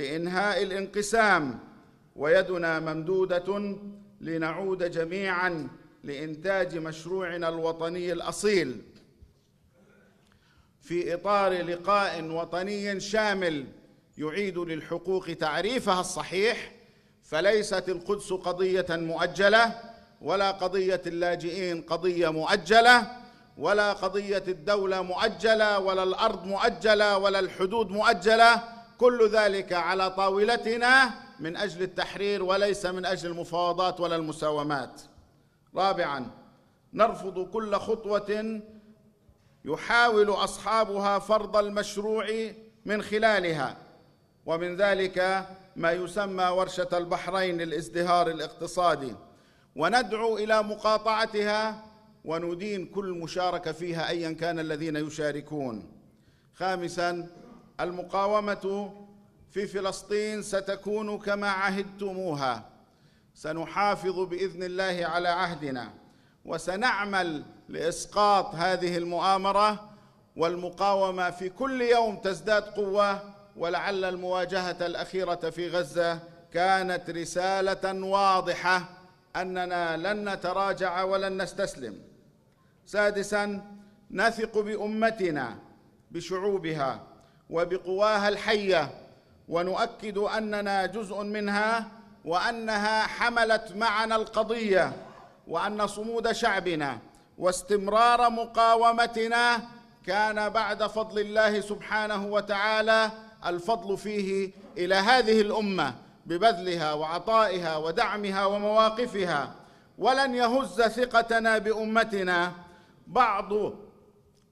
لانهاء الانقسام ويدنا ممدوده لنعود جميعا لانتاج مشروعنا الوطني الاصيل في اطار لقاء وطني شامل يعيد للحقوق تعريفها الصحيح فليست القدس قضيه مؤجله ولا قضيه اللاجئين قضيه مؤجله ولا قضيه الدوله مؤجله ولا الارض مؤجله ولا الحدود مؤجله كل ذلك على طاولتنا من اجل التحرير وليس من اجل المفاوضات ولا المساومات. رابعا نرفض كل خطوه يحاول اصحابها فرض المشروع من خلالها ومن ذلك ما يسمى ورشه البحرين للازدهار الاقتصادي وندعو الى مقاطعتها وندين كل مشاركه فيها ايا كان الذين يشاركون. خامسا المقاومة في فلسطين ستكون كما عهدتموها سنحافظ بإذن الله على عهدنا وسنعمل لإسقاط هذه المؤامرة والمقاومة في كل يوم تزداد قوة ولعل المواجهة الأخيرة في غزة كانت رسالة واضحة أننا لن نتراجع ولن نستسلم سادساً نثق بأمتنا بشعوبها وبقواها الحيه ونؤكد اننا جزء منها وانها حملت معنا القضيه وان صمود شعبنا واستمرار مقاومتنا كان بعد فضل الله سبحانه وتعالى الفضل فيه الى هذه الامه ببذلها وعطائها ودعمها ومواقفها ولن يهز ثقتنا بامتنا بعض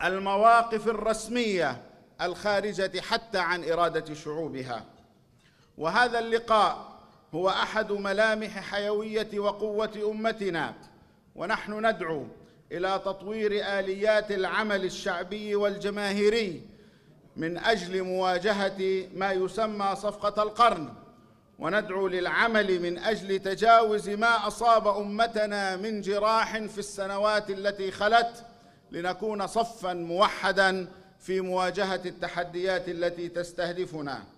المواقف الرسميه الخارجه حتى عن اراده شعوبها وهذا اللقاء هو احد ملامح حيويه وقوه امتنا ونحن ندعو الى تطوير اليات العمل الشعبي والجماهيري من اجل مواجهه ما يسمى صفقه القرن وندعو للعمل من اجل تجاوز ما اصاب امتنا من جراح في السنوات التي خلت لنكون صفا موحدا في مواجهه التحديات التي تستهدفنا